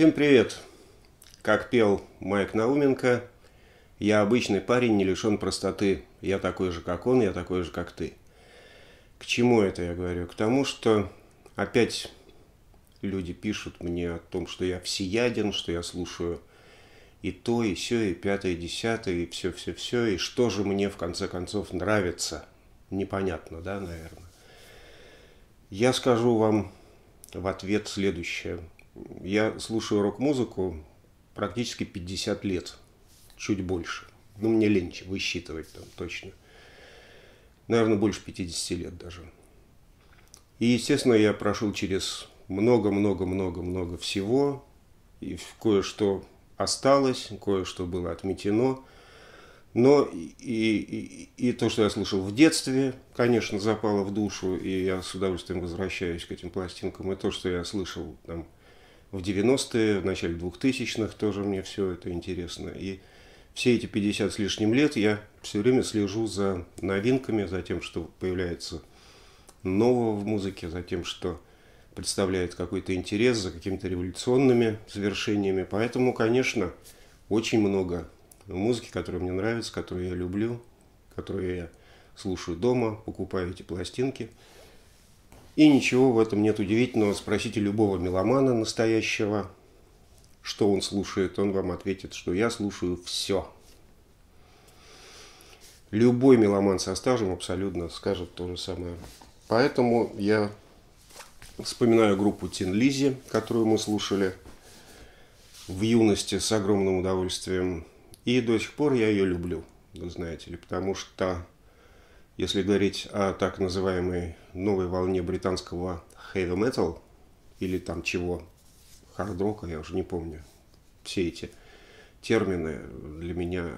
Всем привет! Как пел Майк Науменко, я обычный парень, не лишен простоты. Я такой же, как он, я такой же, как ты. К чему это я говорю? К тому, что опять люди пишут мне о том, что я всеяден, что я слушаю и то, и все, и пятое, и десятое, и все-все-все, и что же мне в конце концов нравится. Непонятно, да, наверное. Я скажу вам в ответ следующее – я слушаю рок-музыку практически 50 лет, чуть больше. Ну, мне лень высчитывать там точно. Наверное, больше 50 лет даже. И, естественно, я прошел через много-много-много-много всего. И кое-что осталось, кое-что было отметено. Но и, и, и то, что я слушал в детстве, конечно, запало в душу, и я с удовольствием возвращаюсь к этим пластинкам. И то, что я слышал там, в 90-е, в начале 2000-х тоже мне все это интересно. И все эти 50 с лишним лет я все время слежу за новинками, за тем, что появляется нового в музыке, за тем, что представляет какой-то интерес, за какими-то революционными завершениями. Поэтому, конечно, очень много музыки, которая мне нравится, которую я люблю, которую я слушаю дома, покупаю эти пластинки – и ничего в этом нет удивительного. Спросите любого меломана настоящего, что он слушает. Он вам ответит, что я слушаю все. Любой меломан со стажем абсолютно скажет то же самое. Поэтому я вспоминаю группу Тин Лизи, которую мы слушали в юности с огромным удовольствием. И до сих пор я ее люблю, вы знаете ли, потому что если говорить о так называемой новой волне британского heavy metal, или там чего, хард-рока, я уже не помню, все эти термины для меня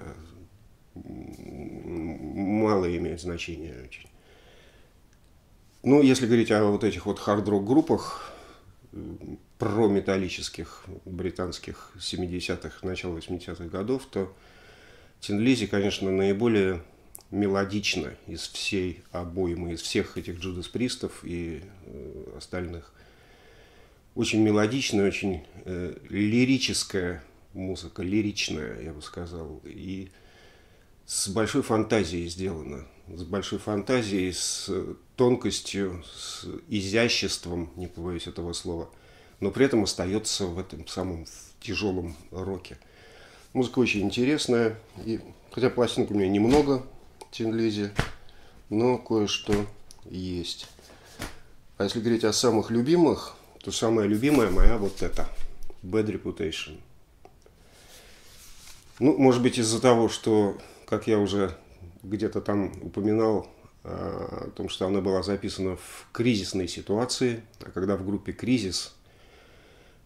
мало имеют значения очень. Ну, если говорить о вот этих вот хард-рок группах, прометаллических британских 70-х, начала 80-х годов, то Тинлизи, конечно, наиболее мелодично из всей обоймы, из всех этих Джудас Пристов и э, остальных. Очень мелодичная, очень э, лирическая музыка, лиричная, я бы сказал, и с большой фантазией сделана, с большой фантазией, с тонкостью, с изяществом, не побоюсь этого слова, но при этом остается в этом самом тяжелом роке. Музыка очень интересная, и, хотя пластинок у меня немного, Тинлизе, но кое-что есть. А если говорить о самых любимых, то самая любимая моя вот эта. Bad Reputation. Ну, может быть, из-за того, что, как я уже где-то там упоминал, э, о том, что она была записана в кризисной ситуации, а когда в группе кризис,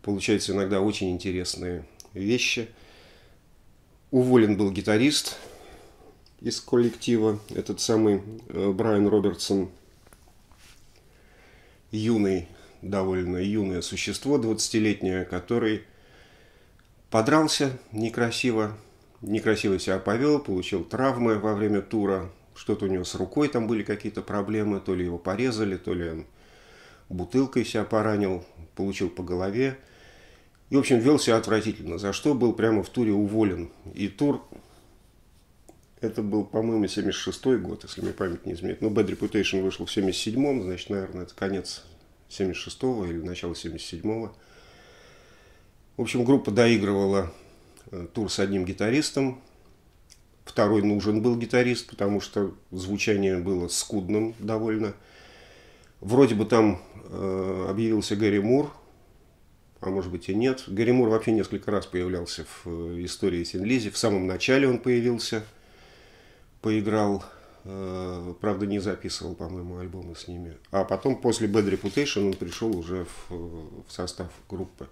получаются иногда очень интересные вещи. Уволен был гитарист, из коллектива, этот самый э, Брайан Робертсон, юный, довольно юное существо, 20-летнее, который подрался некрасиво, некрасиво себя повел, получил травмы во время тура, что-то у него с рукой там были какие-то проблемы, то ли его порезали, то ли он бутылкой себя поранил, получил по голове. И, в общем, вел себя отвратительно, за что был прямо в туре уволен. И тур это был, по-моему, 76-й год, если мне память не изменяет. Но ну, Bad Reputation вышел в 77-м, значит, наверное, это конец 76-го или начало 77-го. В общем, группа доигрывала э, тур с одним гитаристом. Второй нужен был гитарист, потому что звучание было скудным довольно. Вроде бы там э, объявился Гарри Мур, а может быть и нет. Гарри Мур вообще несколько раз появлялся в э, истории Синлизи. В самом начале он появился – поиграл, э, правда не записывал, по-моему, альбомы с ними. А потом после Bad Reputation он пришел уже в, э, в состав группы.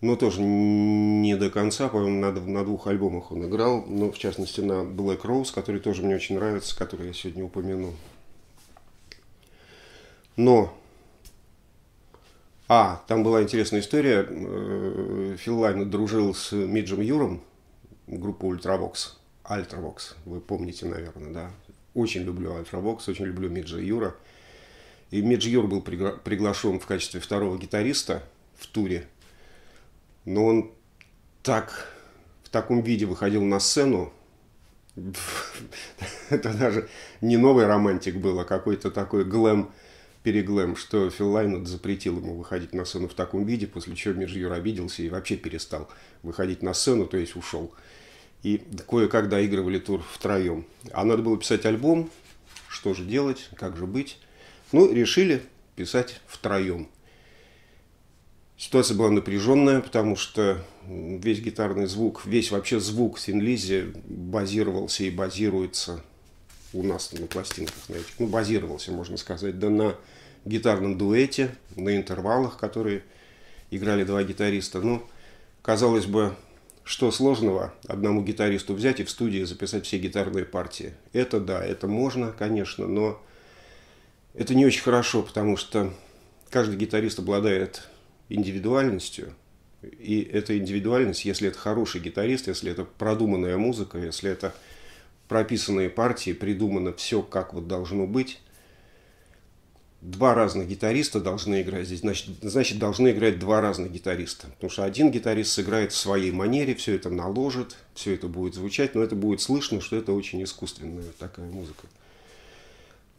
Но ну, тоже не до конца, по-моему, на, на двух альбомах он играл, но ну, в частности на Black Rose, который тоже мне очень нравится, который я сегодня упомянул. Но а, там была интересная история. Э, Фил Лайн дружил с Миджем Юром, группа Ультрабокс. Альтравокс, вы помните, наверное, да. Очень люблю Альтравокс, очень люблю Миджи Юра. И Миджи Юр был пригла- приглашен в качестве второго гитариста в туре. Но он так, в таком виде выходил на сцену, это даже не новый романтик был, а какой-то такой глэм, переглэм, что Фил Лайнет запретил ему выходить на сцену в таком виде, после чего Межьюр обиделся и вообще перестал выходить на сцену, то есть ушел. И кое-как доигрывали тур втроем. А надо было писать альбом, что же делать, как же быть. Ну, решили писать втроем. Ситуация была напряженная, потому что весь гитарный звук, весь вообще звук Синлизи базировался и базируется у нас на пластинках, на этих. ну, базировался, можно сказать, да на гитарном дуэте, на интервалах, которые играли два гитариста. Ну, казалось бы, что сложного одному гитаристу взять и в студии записать все гитарные партии? Это да, это можно, конечно, но это не очень хорошо, потому что каждый гитарист обладает индивидуальностью, и эта индивидуальность, если это хороший гитарист, если это продуманная музыка, если это прописанные партии, придумано все, как вот должно быть – два разных гитариста должны играть здесь, значит, значит, должны играть два разных гитариста. Потому что один гитарист сыграет в своей манере, все это наложит, все это будет звучать, но это будет слышно, что это очень искусственная такая музыка.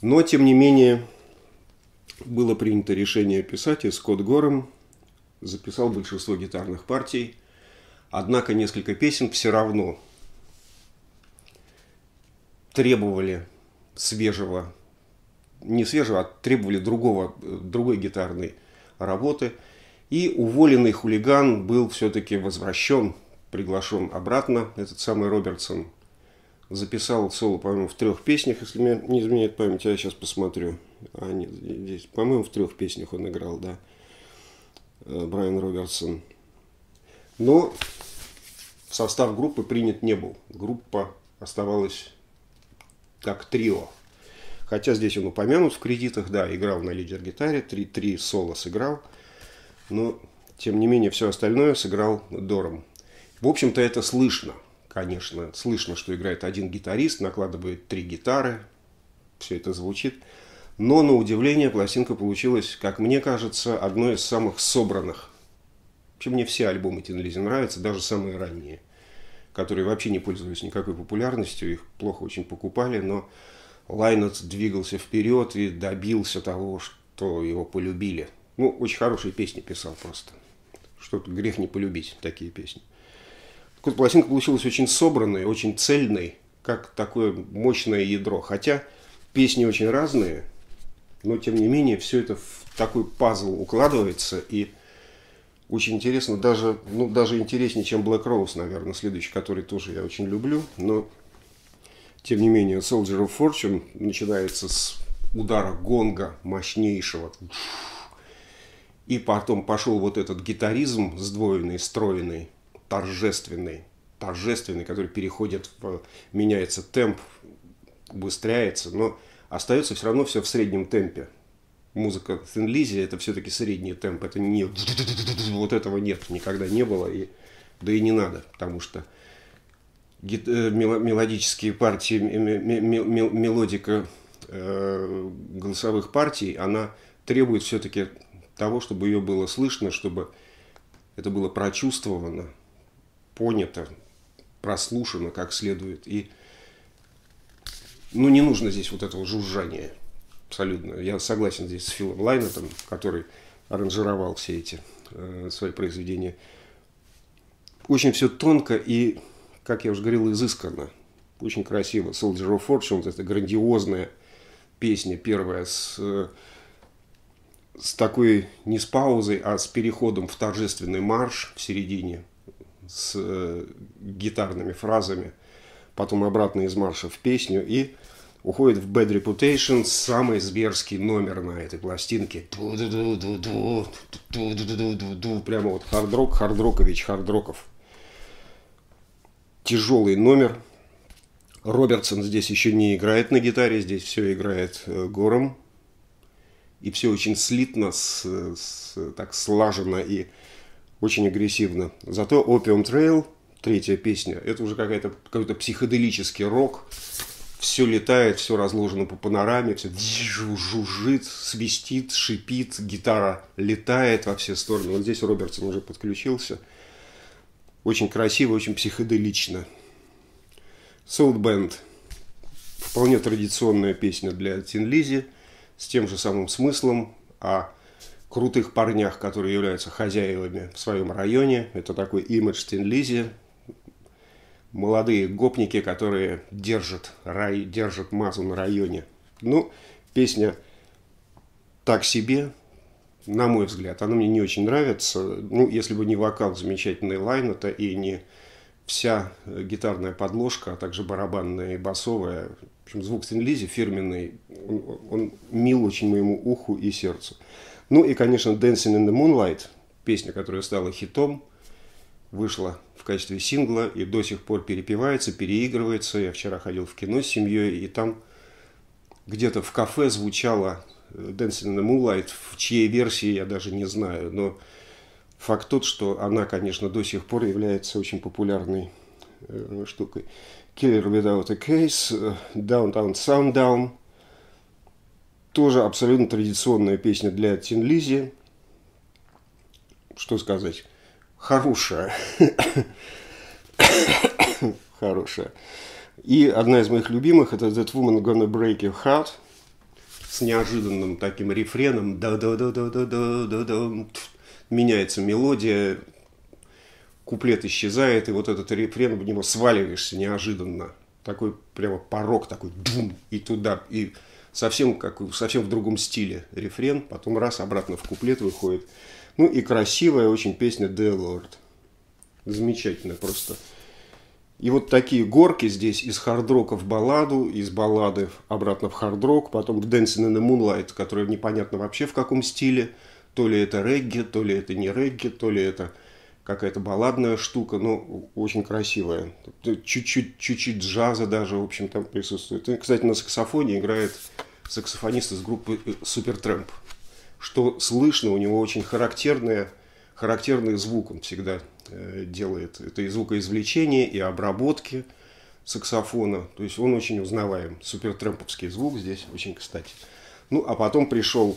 Но, тем не менее, было принято решение писать, и Скотт Гором записал большинство гитарных партий, однако несколько песен все равно требовали свежего не свежего, а требовали другого, другой гитарной работы. И уволенный хулиган был все-таки возвращен, приглашен обратно. Этот самый Робертсон записал соло, по-моему, в трех песнях, если меня не изменяет память, я сейчас посмотрю. А, нет, здесь, по-моему, в трех песнях он играл, да, э, Брайан Робертсон. Но состав группы принят не был. Группа оставалась как трио. Хотя здесь он упомянут в кредитах, да, играл на лидер-гитаре, три три соло сыграл, но тем не менее все остальное сыграл Дором. В общем-то это слышно, конечно, слышно, что играет один гитарист, накладывает три гитары, все это звучит. Но, на удивление, пластинка получилась, как мне кажется, одной из самых собранных. Вообще, мне все альбомы Тинлизи нравятся, даже самые ранние, которые вообще не пользовались никакой популярностью, их плохо очень покупали, но Лайнец двигался вперед и добился того, что его полюбили. Ну, очень хорошие песни писал просто. Что-то грех не полюбить такие песни. Так вот, пластинка получилась очень собранной, очень цельной, как такое мощное ядро. Хотя песни очень разные, но тем не менее все это в такой пазл укладывается и очень интересно, даже, ну, даже интереснее, чем Black Rose, наверное, следующий, который тоже я очень люблю, но тем не менее, Soldier of Fortune начинается с удара гонга мощнейшего. И потом пошел вот этот гитаризм сдвоенный, стройный, торжественный, торжественный, который переходит, в, меняется темп, убыстряется, но остается все равно все в среднем темпе. Музыка Финлизи это все-таки средний темп, это не вот этого нет, никогда не было, и, да и не надо, потому что Э, мелодические партии, мелодика э, голосовых партий, она требует все-таки того, чтобы ее было слышно, чтобы это было прочувствовано, понято, прослушано как следует. И ну, не нужно здесь вот этого жужжания абсолютно. Я согласен здесь с Филом Лайнетом, который аранжировал все эти э, свои произведения. Очень все тонко и как я уже говорил, изысканно. Очень красиво. Soldier of Fortune, это грандиозная песня первая с, с такой не с паузой, а с переходом в торжественный марш в середине, с э, гитарными фразами, потом обратно из марша в песню и уходит в Bad Reputation самый зверский номер на этой пластинке. Прямо вот хардрок, хардрокович, хардроков тяжелый номер. Робертсон здесь еще не играет на гитаре, здесь все играет э, гором. И все очень слитно, с, с, так слаженно и очень агрессивно. Зато Opium Trail, третья песня, это уже какая-то, какой-то психоделический рок. Все летает, все разложено по панораме, все жужжит, свистит, шипит, гитара летает во все стороны. Вот здесь Робертсон уже подключился – очень красиво, очень психоделично. Soul Band. Вполне традиционная песня для Тин Лизи с тем же самым смыслом о крутых парнях, которые являются хозяевами в своем районе. Это такой имидж Тин Лизи. Молодые гопники, которые держат, рай, держат мазу на районе. Ну, песня так себе, на мой взгляд. Оно мне не очень нравится. Ну, если бы не вокал замечательный Лайна-то и не вся э, гитарная подложка, а также барабанная и басовая. В общем, звук Стенлизи фирменный, он, он мил очень моему уху и сердцу. Ну и, конечно, Dancing in the Moonlight, песня, которая стала хитом, вышла в качестве сингла и до сих пор перепевается, переигрывается. Я вчера ходил в кино с семьей, и там где-то в кафе звучала Dancing in the Moonlight, в чьей версии я даже не знаю, но факт тот, что она, конечно, до сих пор является очень популярной э, штукой. Killer Without a Case, э, Downtown Sundown, тоже абсолютно традиционная песня для Тин Лизи. Что сказать? Хорошая. Хорошая. И одна из моих любимых это That Woman Gonna Break Your Heart – с неожиданным таким рефреном да да да да да да да да меняется мелодия, куплет исчезает, и вот этот рефрен в него сваливаешься неожиданно. Такой прямо порог такой, дум, и туда, и совсем, как, совсем в другом стиле рефрен, потом раз обратно в куплет выходит. Ну и красивая очень песня Делорд Замечательная просто. И вот такие горки здесь из хардрока в балладу, из баллады обратно в хардрок, потом к Dancing in the Moonlight, которая непонятно вообще в каком стиле. То ли это регги, то ли это не регги, то ли это какая-то балладная штука, но ну, очень красивая. Чуть-чуть, чуть-чуть джаза даже, в общем, там присутствует. И, кстати, на саксофоне играет саксофонист из группы э, Супертрэмп. Что слышно, у него очень характерное, характерный звук он всегда Э, делает. Это и звукоизвлечение, и обработки саксофона. То есть он очень узнаваем. Супертремповский звук здесь очень кстати. Ну, а потом пришел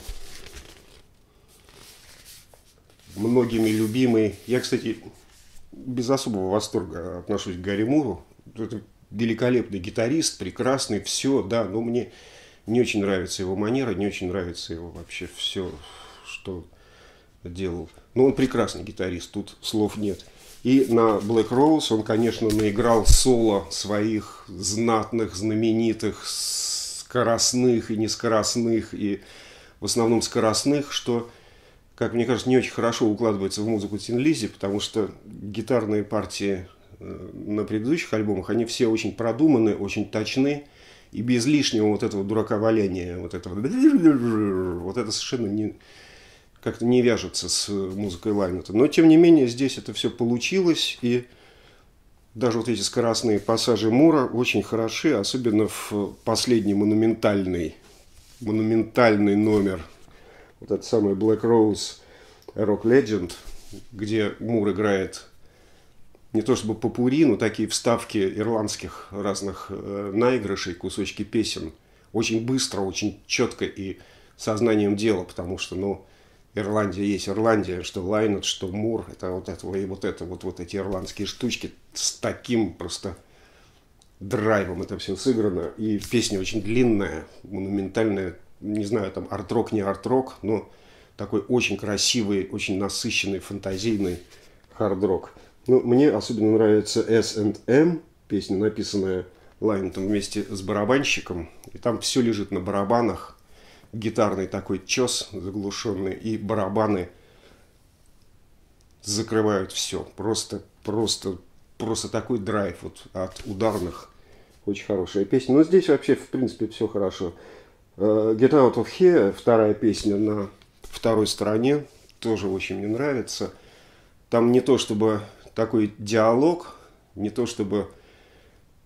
многими любимый... Я, кстати, без особого восторга отношусь к Гарри Муру. Это великолепный гитарист, прекрасный, все, да, но мне не очень нравится его манера, не очень нравится его вообще все, что делал. Но ну, он прекрасный гитарист, тут слов нет. И на Black Rose он, конечно, наиграл соло своих знатных, знаменитых, скоростных и нескоростных, и в основном скоростных, что, как мне кажется, не очень хорошо укладывается в музыку Тинлизи, потому что гитарные партии э, на предыдущих альбомах, они все очень продуманы, очень точны, и без лишнего вот этого дурака валяния, вот этого, вот это совершенно не, как-то не вяжется с э, музыкой Лайнета. Но, тем не менее, здесь это все получилось, и даже вот эти скоростные пассажи Мура очень хороши, особенно в последний монументальный, монументальный номер, вот этот самый Black Rose Rock Legend, где Мур играет не то чтобы попури, но такие вставки ирландских разных э, наигрышей, кусочки песен. Очень быстро, очень четко и сознанием дела, потому что, ну, Ирландия есть Ирландия, что Лайнет, что Мур, это вот это и вот это, вот, вот эти ирландские штучки с таким просто драйвом это все сыграно. И песня очень длинная, монументальная, не знаю, там арт-рок, не арт-рок, но такой очень красивый, очень насыщенный, фантазийный хард-рок. Ну, мне особенно нравится S&M, песня, написанная Лайнетом вместе с барабанщиком. И там все лежит на барабанах, гитарный такой чес заглушенный и барабаны закрывают все. Просто, просто, просто такой драйв вот от ударных. Очень хорошая песня. Но ну, здесь вообще, в принципе, все хорошо. Э, Get Out of Here, вторая песня на второй стороне, тоже очень мне нравится. Там не то чтобы такой диалог, не то чтобы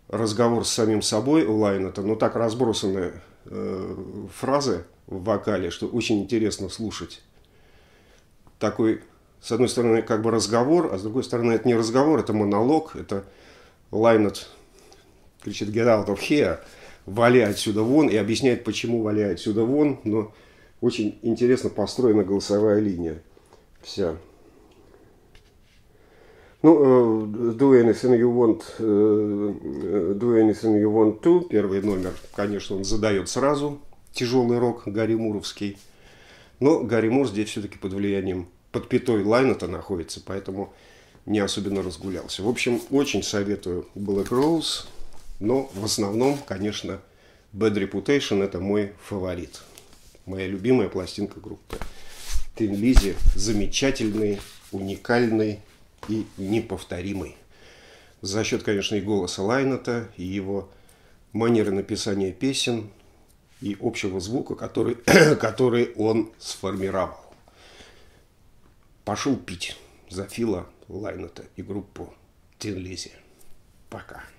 разговор с самим собой у лайната но так разбросаны фразы в вокале, что очень интересно слушать. Такой, с одной стороны, как бы разговор, а с другой стороны, это не разговор, это монолог, это Лайнет кричит «Get out of here!» «Вали отсюда вон!» и объясняет, почему «Вали отсюда вон!» Но очень интересно построена голосовая линия вся. Ну, э, Do Anything You Want, э, э, Do Anything You Want To, первый номер, конечно, он задает сразу. Тяжелый рок, Гарри Муровский. Но Гарри Мур здесь все-таки под влиянием, под пятой лайна-то находится, поэтому не особенно разгулялся. В общем, очень советую Black Rose, но в основном, конечно, Bad Reputation – это мой фаворит. Моя любимая пластинка группы. Тин Лизи – замечательный, уникальный и неповторимый. За счет, конечно, и голоса Лайната, и его манеры написания песен, и общего звука, который, который он сформировал. Пошел пить за Фила Лайната и группу Тинлизи. Пока.